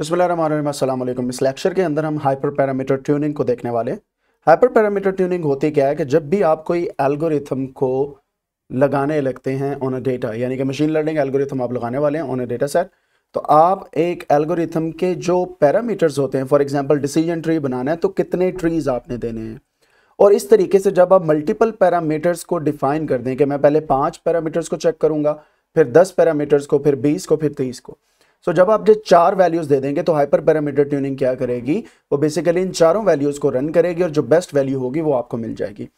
बसमिलकुम इस लेक्चर के अंदर हम हाइपर पैरामीटर ट्यूनिंग को देखने वाले हाइपर पैरामीटर ट्यूनिंग होती क्या है कि जब भी आप कोई एल्गोरिथम को लगाने लगते हैं ऑन अ डेटा यानी कि मशीन लर्निंग एल्गोरिथम आप लगाने वाले हैं ऑन अ डेटा सेट तो आप एक एल्गोरिथम के जो पैरामीटर्स होते हैं फॉर एग्जाम्पल डिसीजन ट्री बनाना है तो कितने ट्रीज आपने देने हैं और इस तरीके से जब आप मल्टीपल पैरामीटर्स को डिफाइन कर दें कि मैं पहले पाँच पैरामीटर्स को चेक करूँगा फिर दस पैरामीटर्स को फिर बीस को फिर तीस को सो जब आप जो चार वैल्यूज दे देंगे तो हाइपर पैरामीटर ट्यूनिंग क्या करेगी वो बेसिकली इन चारों वैल्यूज को रन करेगी और जो बेस्ट वैल्यू होगी वो आपको मिल जाएगी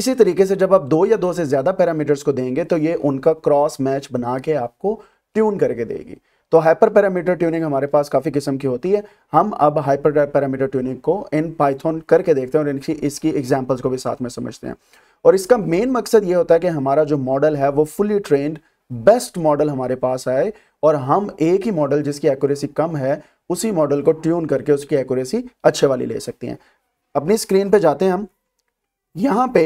इसी तरीके से जब आप दो या दो से ज़्यादा पैरामीटर्स को देंगे तो ये उनका क्रॉस मैच बना के आपको ट्यून करके देगी तो हाइपर पैरामीटर ट्यूनिंग हमारे पास काफ़ी किस्म की होती है हम अब हाइपर पैरामीटर ट्यूनिंग को इन पाइथन करके देखते हैं और इनकी इसकी एग्जाम्पल्स को भी साथ में समझते हैं और इसका मेन मकसद ये होता है कि हमारा जो मॉडल है वो फुली ट्रेंड बेस्ट मॉडल हमारे पास आए और हम एक ही मॉडल जिसकी एक्यूरेसी कम है उसी मॉडल को ट्यून करके उसकी एक्यूरेसी अच्छे वाली ले सकते हैं अपनी स्क्रीन पे जाते हैं हम यहाँ पे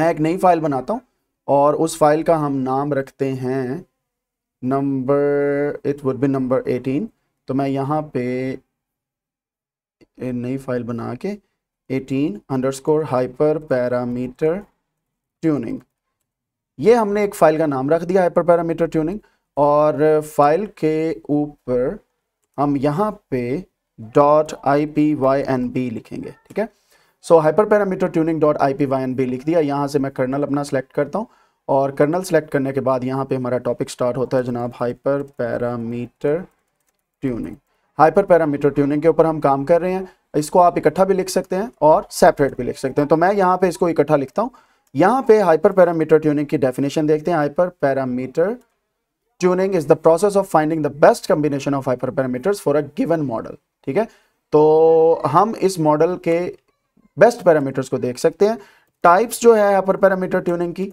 मैं एक नई फाइल बनाता हूँ और उस फाइल का हम नाम रखते हैं number it would be number eighteen तो मैं यहाँ पे नई फाइल बना के eighteen underscore hyper parameter tuning ये हमने एक फ़ाइल का नाम रख दिया हाइपर पैरामीटर ट्यूनिंग और फाइल के ऊपर हम यहाँ पे dot I P Y N B लिखेंगे ठीक है so hyper parameter tuning dot I P Y N B लिख दिया यहाँ से मैं कर्नल अपना सेलेक्ट करता हूँ और कर्नल सेलेक्ट करने के बाद यहाँ पे हमारा टॉपिक स्टार्ट होता है जनाब hyper parameter tuning hyper parameter tuning के ऊपर हम काम कर रहे हैं इसको आप इकट्ठा भी लिख सकते हैं और सेपरेट भी लिख सकते हैं तो मैं यहाँ पे इसको इकट्ठा लिखता हूँ यहां पे हाइपर पैरामीटर ट्यूनिंग की डेफिनेशन देखते हैं hyper parameter tuning is the process of finding the best combination of hyper parameter for a given model ठीक है तो हम इस मॉडल के बेस्ट पैरामीटर्स को देख सकते हैं टाइप्स जो है हाइपर पैरामीटर ट्यूनिंग की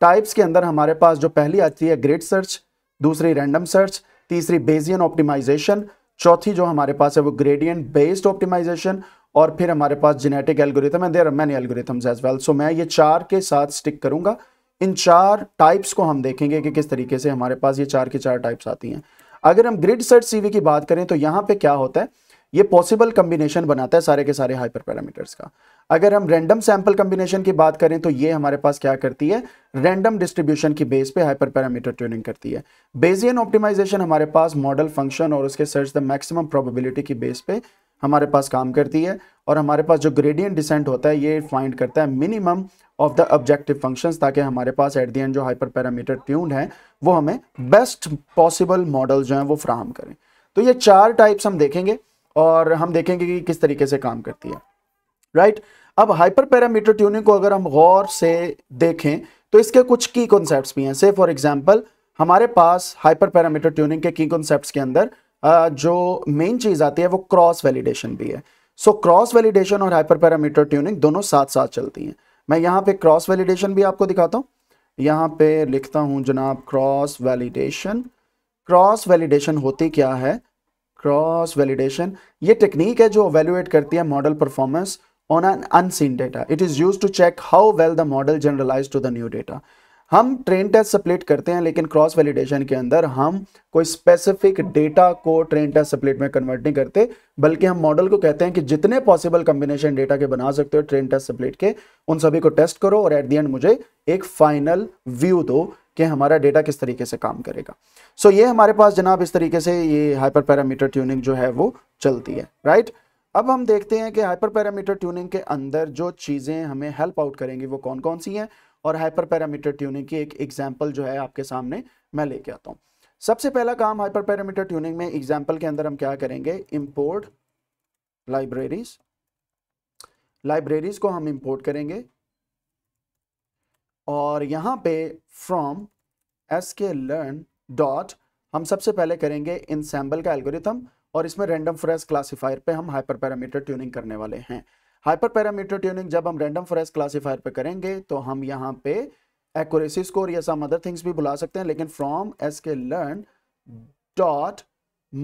टाइप्स के अंदर हमारे पास जो पहली आती है ग्रेड सर्च दूसरी रैंडम सर्च तीसरी बेजियन ऑप्टिमाइजेशन चौथी जो हमारे पास है वो ग्रेडियंट बेस्ड ऑप्टिमाइजेशन और फिर हमारे पास जेनेटिक एल्गोरिथम है there are many algorithms as well so मैं ये चार के साथ स्टिक करूंगा इन चार टाइप्स को हम देखेंगे कि किस तरीके से हमारे पास ये चार के चार टाइप्स आती हैं अगर हम ग्रिड सर्ट सीवी की बात करें तो यहाँ पे क्या होता है ये पॉसिबल कम्बिनेशन बनाता है सारे के सारे हाइपर पैरामीटर्स का अगर हम रैंडम सैंपल कम्बिनेशन की बात करें तो ये हमारे पास क्या करती है रैंडम डिस्ट्रीब्यूशन की बेस पे हाइपर पैरामीटर ट्यूनिंग करती है बेजियन ऑप्टिमाइजेशन हमारे पास मॉडल फंक्शन और उसके सर्च द मैक्सिमम प्रोबेबिलिटी की बेस पे हमारे पास काम करती है और हमारे पास जो ग्रेडियंट डिसेंट होता है ये फाइंड करता है minimum of the objective functions ताकि हमारे पास एट दी एंड जो हाइपर पैरामीटर ट्यून्ड है वो हमें बेस्ट पॉसिबल मॉडल जो है वो फ्राहम करें तो ये चार टाइप्स हम देखेंगे और हम देखेंगे कि किस तरीके से काम करती है राइट right? अब हाइपर पैरामीटर ट्यूनिंग को अगर हम गौर से देखें तो इसके कुछ की कॉन्सेप्ट्स भी हैं से फॉर एग्जांपल हमारे पास हाइपर पैरामीटर ट्यूनिंग के की कॉन्सेप्ट्स के अंदर जो मेन चीज़ आती है वो क्रॉस वैलिडेशन भी है सो क्रॉस वैलिडेशन और हाइपर पैरामीटर ट्यूनिंग दोनों साथ साथ चलती हैं मैं यहाँ पे क्रॉस वैलिडेशन भी आपको दिखाता हूँ यहाँ पे लिखता हूँ जनाब क्रॉस वैलिडेशन क्रॉस वैलिडेशन होती क्या है क्रॉस वैलिडेशन ये टेक्निक है जो वैल्यूएट करती है model performance on an unseen data it is used to check how well the model generalized to the new data हम ट्रेन टेस्ट सप्लेट करते हैं लेकिन क्रॉस वैलिडेशन के अंदर हम कोई स्पेसिफिक डेटा को ट्रेन टेस्ट सप्लेट में कन्वर्ट नहीं करते बल्कि हम मॉडल को कहते हैं कि जितने पॉसिबल कॉम्बिनेशन डेटा के बना सकते हो ट्रेन टेस्ट सप्लेट के उन सभी को टेस्ट करो और एट दी एंड मुझे एक फाइनल व्यू दो कि हमारा डेटा किस तरीके से काम करेगा सो so, ये हमारे पास जनाब इस तरीके से ये हाइपर पैरामीटर ट्यूनिंग जो है वो चलती है राइट right? अब हम देखते हैं कि हाइपर पैरामीटर ट्यूनिंग के अंदर जो चीज़ें हमें हेल्प आउट करेंगी वो कौन कौन सी हैं और हाइपर पैरामीटर ट्यूनिंग की एक एग्जाम्पल जो है आपके सामने मैं लेके आता हूँ सबसे पहला काम हाइपर पैरामीटर ट्यूनिंग में एग्जाम्पल के अंदर हम क्या करेंगे इम्पोर्ट लाइब्रेरीज लाइब्रेरीज को हम इम्पोर्ट करेंगे और यहाँ पे from S K learn dot हम सबसे पहले करेंगे इनसेम्बल का एल्गोरिथम और इसमें रैंडम फ्रेस क्लासिफायर पे हम हाइपर पैरामीटर ट्यूनिंग करने वाले हैं हाइपर पैरामीटर ट्यूनिंग जब हम रैंडम फॉरेस्ट क्लासीफायर पर करेंगे तो हम यहाँ पे एक्यूरेसी स्कोर या सम अदर थिंग्स भी बुला सकते हैं लेकिन from S K learn dot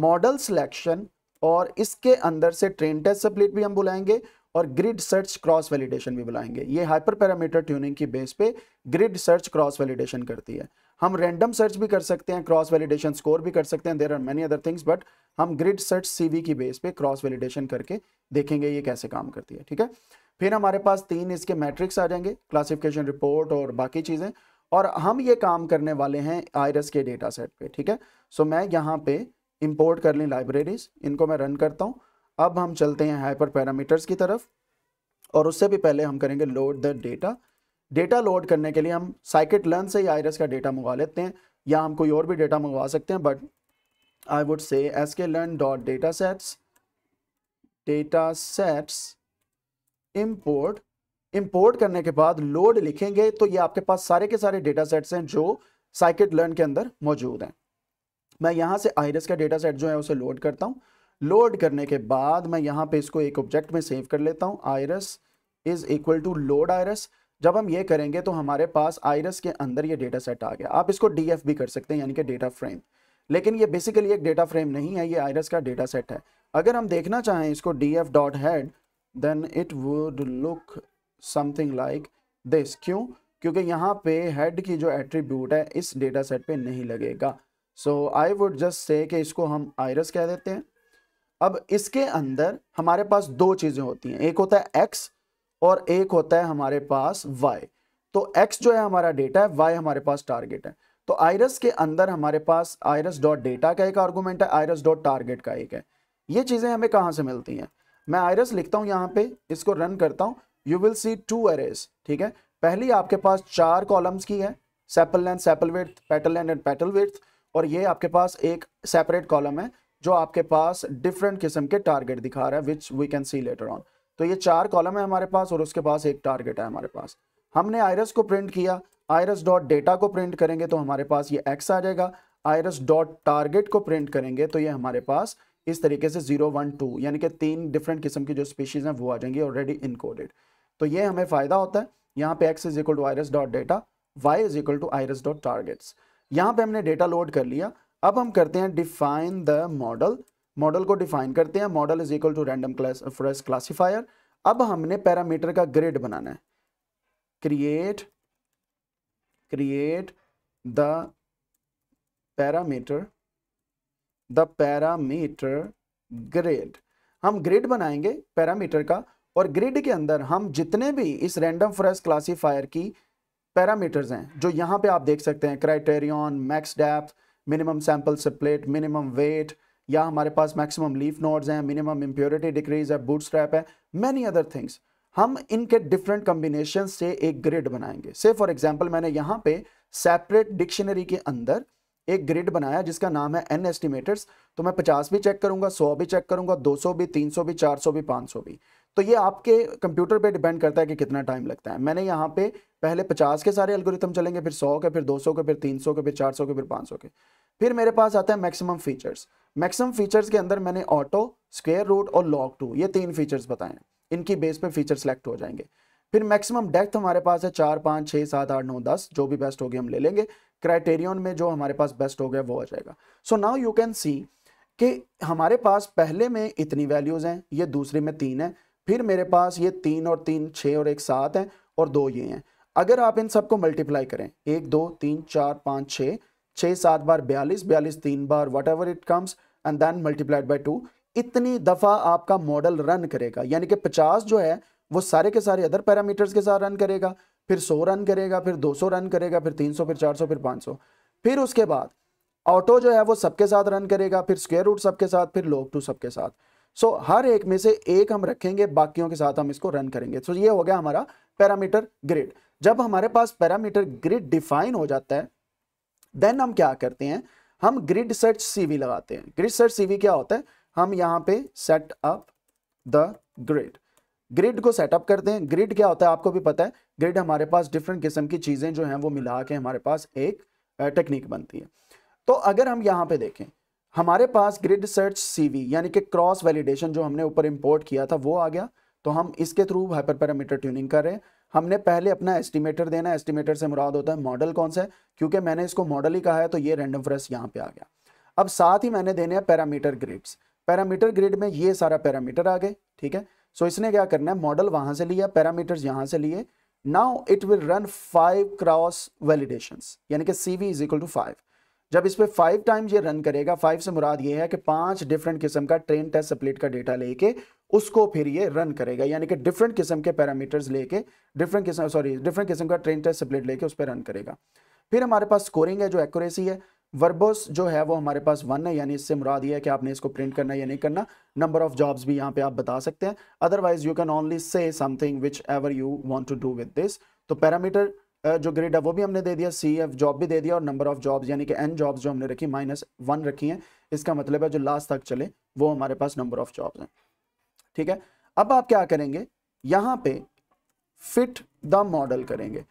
model selection और इसके अंदर से ट्रेन टेस्ट सप्लीट भी हम बुलाएंगे और ग्रिड सर्च क्रॉस वैलिडेशन भी बुलाएंगे ये हाइपर पैरामीटर ट्यूनिंग की बेस पे ग्रिड सर्च क्रॉस वैलिडेशन करती है हम रैंडम सर्च भी कर सकते हैं क्रॉस वैलिडेशन स्कोर भी कर सकते हैं there are many other things but हम ग्रिड सर्च सीवी की बेस पे क्रॉस वैलिडेशन करके देखेंगे ये कैसे काम करती है ठीक है फिर हमारे पास तीन इसके मैट्रिक्स आ जाएंगे क्लासिफिकेशन रिपोर्ट और बाकी चीज़ें और हम ये काम करने वाले हैं आयरस के डेटा सेट पे ठीक है सो मैं यहाँ पे इम्पोर्ट कर ली लाइब्रेरीज इनको मैं रन करता हूँ अब हम चलते हैं हाइपर पैरामीटर्स की तरफ और उससे भी पहले हम करेंगे load the data data load करने के लिए हम साइकिट लर्न से ही आयरस का डेटा मंगवा लेते हैं या हम कोई और भी डेटा मंगवा सकते हैं but I would say S K learn dot data sets data sets import import करने के बाद लोड लिखेंगे तो ये आपके पास सारे के सारे डेटा सेट्स हैं जो साइकिट लर्न के अंदर मौजूद हैं मैं यहाँ से आयरस का डेटा सेट जो है उसे लोड करता हूँ लोड करने के बाद मैं यहाँ पे इसको एक ऑब्जेक्ट में सेव कर लेता हूँ iris is equal to load iris जब हम ये करेंगे तो हमारे पास आयरस के अंदर ये डेटा सेट आ गया आप इसको डी भी कर सकते हैं यानी कि डेटा फ्रेम लेकिन ये बेसिकली एक डेटा फ्रेम नहीं है ये आयरस का डेटा सेट है अगर हम देखना चाहें इसको D F dot head then it would look something like this क्यों क्योंकि यहाँ पे हेड की जो एट्रीब्यूट है इस डेटा सेट पे नहीं लगेगा सो आई वुड जस्ट से कि इसको हम आयरस कह देते हैं अब इसके अंदर हमारे पास दो चीज़ें होती हैं एक होता है एक्स और एक होता है हमारे पास वाई तो एक्स जो है हमारा डेटा है वाई हमारे पास टारगेट है तो आयरस के अंदर हमारे पास आयरस डॉट डेटा का एक आर्गूमेंट है आयरस डॉट टारगेट का एक है ये चीज़ें हमें कहाँ से मिलती हैं मैं आयरस लिखता हूँ यहाँ पे इसको रन करता हूँ you will see two arrays ठीक है पहली आपके पास चार कॉलम्स की है sepal length sepal width petal length and petal width और ये आपके पास एक सेपरेट कॉलम है जो आपके पास डिफरेंट किस्म के टारगेट दिखा रहा है which we can see later on तो ये चार कॉलम है हमारे पास और उसके पास एक टारगेट है हमारे पास हमने आयरस को प्रिंट किया आयरस डॉट डेटा को प्रिंट करेंगे तो हमारे पास ये एक्स आ जाएगा आयरस डॉट टारगेट को प्रिंट करेंगे तो ये हमारे पास इस तरीके से जीरो वन टू यानी कि तीन डिफरेंट किस्म की जो स्पीशीज हैं वो आ जाएंगी ऑलरेडी इनकोडेड तो ये हमें फ़ायदा होता है यहाँ पे X is equal to iris dot data Y is equal to iris dot targets यहाँ पे हमने डेटा लोड कर लिया अब हम करते हैं डिफाइन द मॉडल मॉडल को डिफाइन करते हैं model is equal to random class classifier अब हमने पैरामीटर का ग्रेड बनाना है create create the parameter the parameter grid हम ग्रेड बनाएंगे पैरामीटर का और ग्रिड के अंदर हम जितने भी इस रैंडम फ्रेश क्लासीफायर की पैरामीटर्स हैं जो यहाँ पे आप देख सकते हैं criterion max depth minimum sample split minimum weight या हमारे पास मैक्सिमम लीफ नोड्स हैं मिनिमम इम्प्योरिटी डिक्रीज है बूट स्ट्रैप है मैनी अदर थिंग्स हम इनके डिफरेंट कम्बिनेशन से एक ग्रिड बनाएंगे से फॉर एग्जाम्पल मैंने यहाँ पे सेपरेट डिक्शनरी के अंदर एक ग्रिड बनाया जिसका नाम है एन एस्टिमेटर्स तो मैं 50 भी चेक करूंगा 100 भी चेक करूंगा 200 भी 300 भी 400 भी 500 भी तो ये आपके कंप्यूटर पे डिपेंड करता है कि कितना टाइम लगता है मैंने यहाँ पे पहले 50 के सारे एल्गोरिथम चलेंगे फिर 100 के फिर 200 के फिर 300 के फिर 400 के फिर 500 के फिर मेरे पास आता है मैक्सिमम फीचर्स मैक्सिमम फीचर्स के अंदर मैंने ऑटो स्क्वेयर रूट और लॉग टू ये तीन फीचर्स बताए हैं इनकी बेस पे फीचर सेलेक्ट हो जाएंगे फिर मैक्सिमम डेप्थ हमारे पास है चार पाँच छः सात आठ नौ दस जो भी बेस्ट होगी हम ले लेंगे क्राइटेरियन में जो हमारे पास बेस्ट हो गया वो आ जाएगा so now you can see कि हमारे पास पहले में इतनी वैल्यूज़ हैं ये दूसरे में तीन है फिर मेरे पास ये तीन और तीन छः और एक सात हैं और दो ये हैं अगर आप इन सबको मल्टीप्लाई करें एक दो तीन चार पाँच छः छः सात बार बयालीस बयालीस तीन बार whatever it comes and then multiplied by two इतनी दफ़ा आपका मॉडल रन करेगा यानी कि पचास जो है वो सारे के सारे अदर पैरामीटर्स के साथ रन करेगा फिर सौ रन करेगा फिर दो सौ रन करेगा फिर तीन सौ फिर चार सौ फिर पाँच सौ फिर उसके बाद ऑटो जो है वो सबके साथ रन करेगा फिर स्क्वेयर रूट सबके साथ फिर लोग टू सबके साथ सो so, हर एक में से एक हम रखेंगे बाकियों के साथ हम इसको रन करेंगे सो so, ये हो गया हमारा पैरामीटर ग्रिड जब हमारे पास पैरामीटर ग्रिड डिफाइन हो जाता है देन हम क्या करते हैं हम ग्रिड सेट सीवी लगाते हैं ग्रिड सेट सीवी क्या होता है हम यहाँ पे set up the grid grid को सेटअप करते हैं ग्रिड क्या होता है आपको भी पता है ग्रिड हमारे पास डिफरेंट किस्म की चीज़ें जो हैं वो मिला के हमारे पास एक टेक्निक बनती है तो अगर हम यहाँ पे देखें हमारे पास ग्रिड सर्च सीवी यानी कि क्रॉस वैलिडेशन जो हमने ऊपर इंपोर्ट किया था वो आ गया तो हम इसके थ्रू हाइपर पैरामीटर ट्यूनिंग कर रहे हैं हमने पहले अपना एस्टिमेटर देना एस्टिमेटर से मुराद होता है मॉडल कौन सा है क्योंकि मैंने इसको मॉडल ही कहा है तो ये रैंडम फ्रेस यहाँ पे आ गया अब साथ ही मैंने देने हैं पैरामीटर ग्रिड्स पैरामीटर ग्रिड में ये सारा पैरामीटर आ गए ठीक है सो so इसने क्या करना है मॉडल वहां से लिया पैरामीटर यहां से लिए now it will run five cross validation यानी कि C V is equal to five जब इस पर फाइव टाइम ये रन करेगा फाइव से मुराद ये है कि पांच डिफरेंट किस्म का ट्रेन टेस्ट सप्लेट का डेटा लेके उसको फिर ये रन करेगा यानी कि डिफरेंट किस्म के पैरामीटर्स लेके डिफरेंट किस्म सॉरी डिफरेंट किस्म का ट्रेन टेस्ट स्प्लिट लेके उस पर रन करेगा फिर हमारे पास स्कोरिंग है जो एक्यूरेसी है वर्बोस जो है वो हमारे पास वन है यानी इससे मुराद ये है कि आपने इसको प्रिंट करना या नहीं करना नंबर ऑफ जॉब्स भी यहाँ पे आप बता सकते हैं otherwise you can only say something whichever you want to do with this तो पैरामीटर जो ग्रेड है वो भी हमने दे दिया सी एफ जॉब भी दे दिया और नंबर ऑफ जॉब्स यानी कि एन जॉब्स जो हमने रखी माइनस वन रखी हैं इसका मतलब है जो लास्ट तक चले वो हमारे पास नंबर ऑफ जॉब्स हैं ठीक है अब आप क्या करेंगे यहां पे फिट द मॉडल करेंगे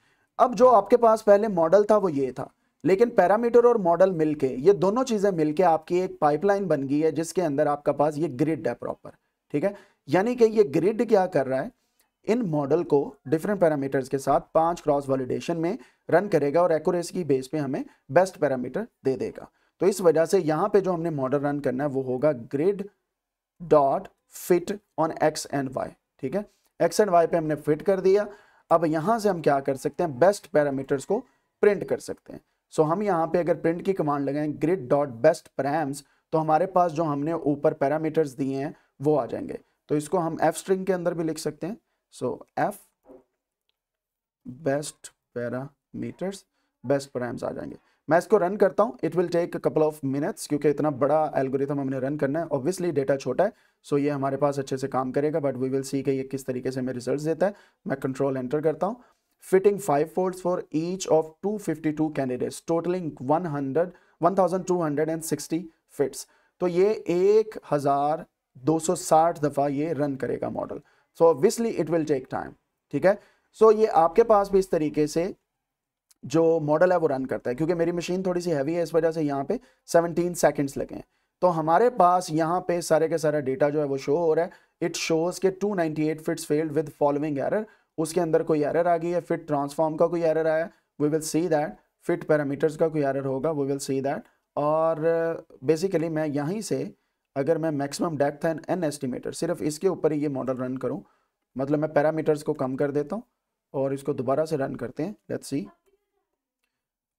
अब जो आपके पास पहले मॉडल था वो ये था लेकिन पैरामीटर और मॉडल मिलके ये दोनों चीज़ें मिलके आपकी एक पाइपलाइन बन गई है जिसके अंदर आपका पास ये ग्रिड है प्रॉपर ठीक है यानी कि ये ग्रिड क्या कर रहा है इन मॉडल को डिफरेंट पैरामीटर्स के साथ पांच क्रॉस वैलिडेशन में रन करेगा और एक्यूरेसी की बेस पे हमें बेस्ट पैरामीटर दे देगा तो इस वजह से यहाँ पे जो हमने मॉडल रन करना है वो होगा grid dot fit on X and Y ठीक है एक्स एंड वाई पे हमने फिट कर दिया अब यहां से हम क्या कर सकते हैं बेस्ट पैरामीटर्स को प्रिंट कर सकते हैं सो so, हम यहाँ पे अगर प्रिंट की कमांड लगाएं ग्रिड डॉट बेस्ट पैराम्स तो हमारे पास जो हमने ऊपर पैरामीटर्स दिए हैं वो आ जाएंगे तो इसको हम एफ स्ट्रिंग के अंदर भी लिख सकते हैं so F best parameters best params आ जाएंगे मैं इसको रन करता हूँ it will take couple of minutes क्योंकि इतना बड़ा एल्गोरिथम हमने रन करना है ऑब्वियसली डेटा छोटा है सो so ये हमारे पास अच्छे से काम करेगा बट वी विल सी कि ये किस तरीके से हमें रिजल्ट देता है मैं कंट्रोल एंटर करता हूँ fitting five fold for each of two fifty two candidates totalling one hundred one thousand two hundred and sixty fits तो ये एक हज़ार दो सौ साठ दफ़ा ये रन करेगा model so obviously it will take time ठीक है सो so, ये आपके पास भी इस तरीके से जो मॉडल है वो रन करता है क्योंकि मेरी मशीन थोड़ी सी हैवी है इस वजह से यहाँ पे 17 सेकंड्स लगे हैं तो हमारे पास यहाँ पे सारे के सारा डेटा जो है वो शो हो रहा है इट शोज़ के 298 fits failed with following error उसके अंदर कोई एरर आ गई है फिट ट्रांसफॉर्म का कोई एरर आया we will see that fit parameters का कोई एरर होगा वी विल सी दैट और बेसिकली मैं यहीं से अगर मैं maximum depth and n estimator सिर्फ इसके ऊपर ही ये मॉडल रन करूँ मतलब मैं पैरामीटर्स को कम कर देता हूँ और इसको दोबारा से रन करते हैं लेट्स सी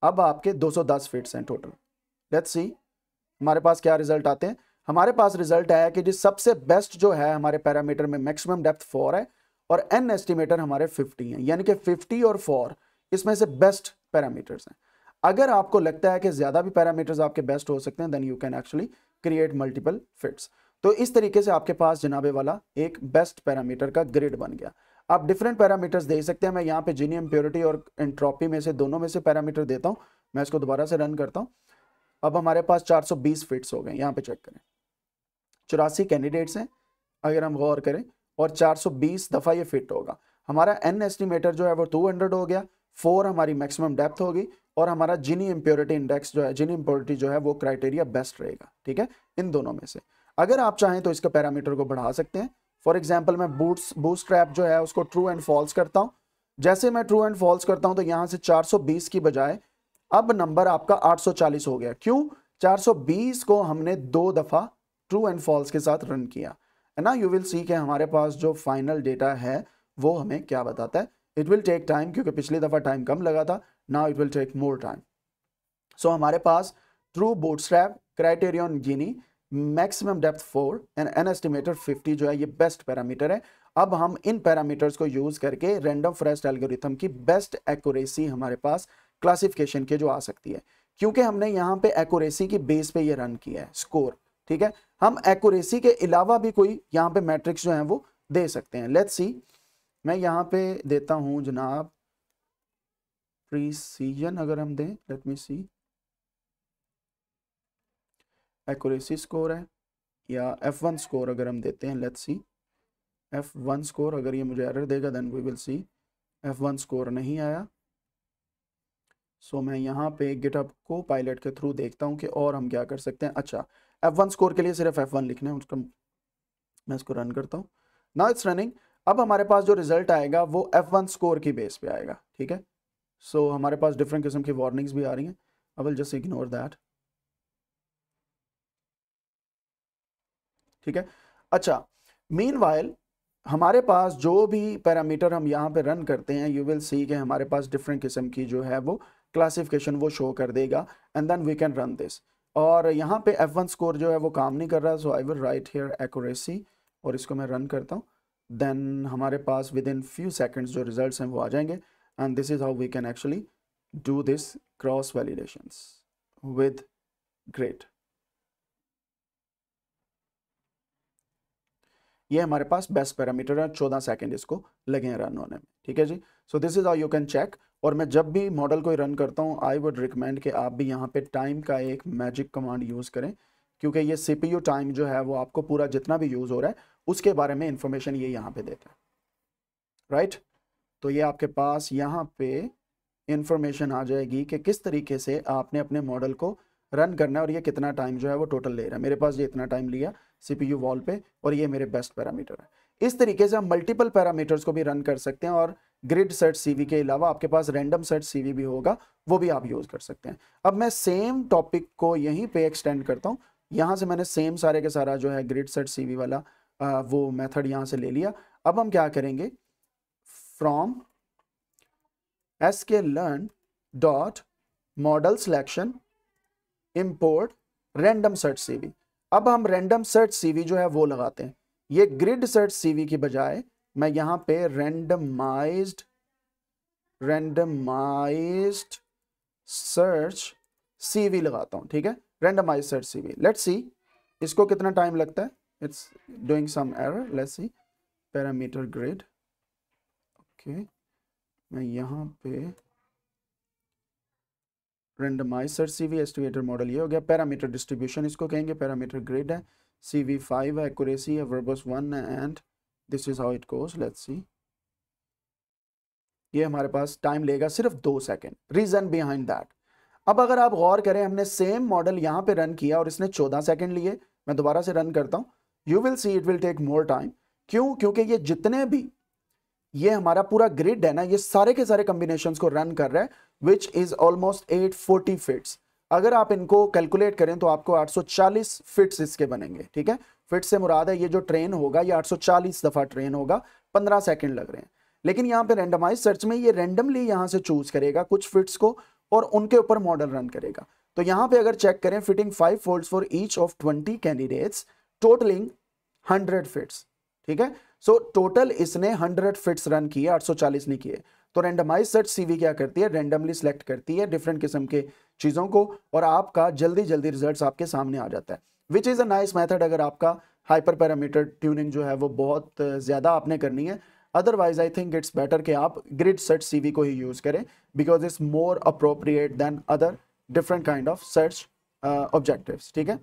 अब आपके 210 फिट्स हैं टोटल लेट्स सी हमारे पास क्या रिजल्ट आते हैं हमारे पास रिजल्ट आया कि जी सबसे बेस्ट जो है हमारे पैरामीटर में मैक्सिमम डेप्थ फोर है और एन एस्टिमेटर हमारे फिफ्टी हैं यानी कि फिफ्टी और फोर इसमें से बेस्ट पैरामीटर्स हैं अगर आपको लगता है कि ज़्यादा भी पैरामीटर्स आपके बेस्ट हो सकते हैं then you can actually create multiple fits तो इस तरीके से आपके पास जनाबे वाला एक बेस्ट पैरामीटर का ग्रिड बन गया आप डिफरेंट पैरामीटर्स दे सकते हैं मैं यहाँ पे जीनियम प्योरिटी और एंट्रोपी में से दोनों में से पैरामीटर देता हूँ मैं इसको दोबारा से रन करता हूँ अब हमारे पास 420 फिट्स हो गए यहाँ पे चेक करें चौरासी कैंडिडेट्स हैं अगर हम गौर करें और 420 दफ़ा ये फिट होगा हमारा एन एस्टिमेटर जो है वो 200 हो गया फोर हमारी मैक्सिमम डेप्थ होगी और हमारा जीनी इम्प्योरिटी इंडेक्स जो है जीनी इम्प्योरिटी जो है वो क्राइटेरिया बेस्ट रहेगा ठीक है इन दोनों में से अगर आप चाहें तो इसका पैरामीटर को बढ़ा सकते हैं फॉर एग्जाम्पल मैं बूट्स बूट जो है उसको ट्रू एंड फॉल्स करता हूँ जैसे मैं ट्रू एंड फॉल्स करता हूँ तो यहाँ से 420 की बजाय अब नंबर आपका 840 हो गया क्यों 420 को हमने दो दफ़ा ट्रू एंड फॉल्स के साथ रन किया है ना यू विल सी के हमारे पास जो फाइनल डेटा है वो हमें क्या बताता है इट विल टेक टाइम क्योंकि पिछली दफ़ा टाइम कम लगा था now it will take more time so हमारे पास true bootstrap criterion Gini maximum depth four and n estimator fifty जो है ये बेस्ट पैरामीटर है अब हम इन पैरामीटर्स को यूज करके रैंडम फ्रेस्ट एल्गोरिथम की बेस्ट एक्यूरेसी हमारे पास क्लासिफिकेशन के जो आ सकती है क्योंकि हमने यहाँ पे एक्यूरेसी की बेस पे ये रन किया है स्कोर ठीक है हम एक्यूरेसी के अलावा भी कोई यहाँ पे मैट्रिक्स जो है वो दे सकते हैं लेट्स सी मैं यहाँ पे देता हूँ जनाब प्रीसीजन अगर हम दें let me see accuracy score है या एफ वन स्कोर अगर हम देते हैं let's see F one score अगर ये मुझे एरर देगा then we will see F one score नहीं आया सो so, मैं यहाँ पे गिटअप को पायलट के थ्रू देखता हूँ कि और हम क्या कर सकते हैं अच्छा एफ वन स्कोर के लिए सिर्फ एफ वन लिखना है उसका मैं इसको रन करता हूँ ना इट्स रनिंग अब हमारे पास जो रिजल्ट आएगा वो एफ वन स्कोर की बेस पे आएगा ठीक है सो so, हमारे पास डिफरेंट किस्म की वार्निंग्स भी आ रही हैं I will just ignore that ठीक है अच्छा मीन हमारे पास जो भी पैरामीटर हम यहाँ पे रन करते हैं यू विल सी के हमारे पास डिफरेंट किस्म की जो है वो क्लासिफिकेशन वो शो कर देगा and then we can run this और यहाँ पे F1 स्कोर जो है वो काम नहीं कर रहा so I will write here accuracy और इसको मैं रन करता हूँ देन हमारे पास विद इन फ्यू सेकेंड्स जो रिजल्ट हैं वो आ जाएंगे and this is how we can actually do this cross validation with great ये हमारे पास बेस्ट पैरामीटर है चौदह सेकेंड इसको लगे हैं रन होने में ठीक है जी so this is are you can check और मैं जब भी मॉडल को रन करता हूँ आई वुड रिकमेंड कि आप भी यहाँ पे टाइम का एक मैजिक कमांड यूज़ करें क्योंकि ये सी टाइम जो है वो आपको पूरा जितना भी यूज़ हो रहा है उसके बारे में इंफॉर्मेशन ये यहाँ पे देता है राइट right? तो ये आपके पास यहाँ पे इंफॉर्मेशन आ जाएगी कि किस तरीके से आपने अपने मॉडल को रन करना है और ये कितना टाइम जो है वो टोटल ले रहा है मेरे पास ये इतना टाइम लिया सीपीयू वॉल पे और ये मेरे बेस्ट पैरामीटर है इस तरीके से हम मल्टीपल पैरामीटर्स को भी रन कर सकते हैं और ग्रिड सेट सीवी के अलावा आपके पास रैंडम सेट सीवी भी होगा वो भी आप यूज़ कर सकते हैं अब मैं सेम टॉपिक को यहीं पे एक्सटेंड करता हूँ यहाँ से मैंने सेम सारे के सारा जो है ग्रिड सेट सीवी वाला आ, वो मेथड यहाँ से ले लिया अब हम क्या करेंगे from S K learn dot model selection import random search CV अब हम रैंडम सर्च सीवी जो है वो लगाते हैं ये ग्रिड सर्च सीवी की बजाय मैं यहां पे रैंडमाइज्ड रैंडमाइज्ड सर्च सीवी लगाता हूं ठीक है randomize search CV let's see इसको कितना टाइम लगता है it's doing some error let's see parameter grid okay मैं यहां पे randomize search C V estimator model ये हो गया पैरामीटर डिस्ट्रीब्यूशन इसको कहेंगे पैरामीटर ग्रेड है सी वी फाइव है एक्यूरेसी है वर्बस वन है and this is how it goes let's see ये हमारे पास टाइम लेगा सिर्फ दो सेकेंड रीजन बिहाइंड दैट अब अगर आप गौर करें हमने सेम मॉडल यहाँ पे रन किया और इसने चौदह सेकेंड लिए मैं दोबारा से रन करता हूँ you will see it will take more time क्यों क्योंकि ये जितने भी ये हमारा पूरा ग्रिड है ना ये सारे के सारे कॉम्बिनेशंस को रन कर रहा है विच इज ऑलमोस्ट 840 फिट्स अगर आप इनको कैलकुलेट करें तो आपको 840 फिट्स इसके बनेंगे ठीक है फिट से मुराद है ये जो ट्रेन होगा ये 840 दफ़ा ट्रेन होगा 15 सेकंड लग रहे हैं लेकिन यहाँ पे रेंडमाइज सर्च में ये रेंडमली यहाँ से चूज करेगा कुछ फिट्स को और उनके ऊपर मॉडल रन करेगा तो यहाँ पे अगर चेक करें fitting five fold for each of twenty candidates totalling hundred fits ठीक है सो so, टोटल इसने हंड्रेड फिट्स रन किए 840 ने किए तो रेंडमाइज सर्च सीवी क्या करती है रेंडमली सिलेक्ट करती है डिफरेंट किस्म के चीज़ों को और आपका जल्दी जल्दी रिजल्ट आपके सामने आ जाता है which is a nice method अगर आपका हाइपर पैरामीटर ट्यूनिंग जो है वो बहुत ज़्यादा आपने करनी है otherwise I think it's better कि आप ग्रिड सर्च सीवी को ही यूज़ करें because it's more appropriate than other different kind of search objectives ठीक है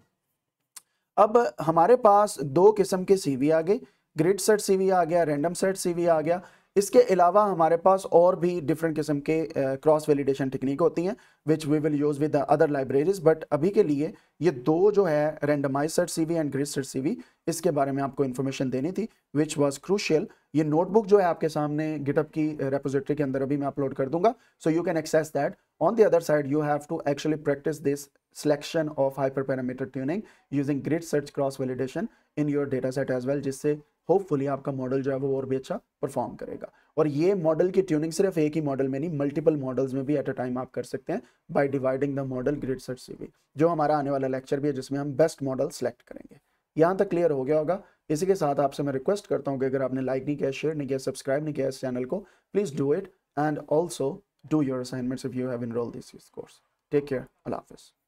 अब हमारे पास दो किस्म के सीवी आ गए ग्रिड सर्च सीवी आ गया रैंडम सर्च सीवी आ गया इसके अलावा हमारे पास और भी डिफरेंट किस्म के क्रॉस वैलिडेशन टेक्निक होती हैं which we will use with other libraries but अभी के लिए ये दो जो है randomize search C and grid search C इसके बारे में आपको इन्फॉर्मेशन देनी थी विच वॉज क्रूशियल ये नोटबुक जो है आपके सामने गिटअप की रेपोजिटरी के अंदर अभी मैं अपलोड कर दूंगा so you can access that on the other side you have to actually practice this selection of hyper parameter tuning using grid search cross validation in your data set as well जिससे hopefully आपका model जो है वो और भी अच्छा perform करेगा और ये मॉडल की ट्यूनिंग सिर्फ एक ही मॉडल में नहीं मल्टीपल मॉडल्स में भी एट अ टाइम आप कर सकते हैं by dividing the model grid set से जो हमारा आने वाला लेक्चर भी है जिसमें हम बेस्ट मॉडल सेलेक्ट करेंगे यहाँ तक क्लियर हो गया होगा इसी के साथ आपसे मैं रिक्वेस्ट करता हूँ कि अगर आपने लाइक नहीं किया शेयर नहीं किया सब्सक्राइब नहीं किया इस चैनल को please do it and also do your assignments if you have enroll this course take care अल्लाह हाफिज़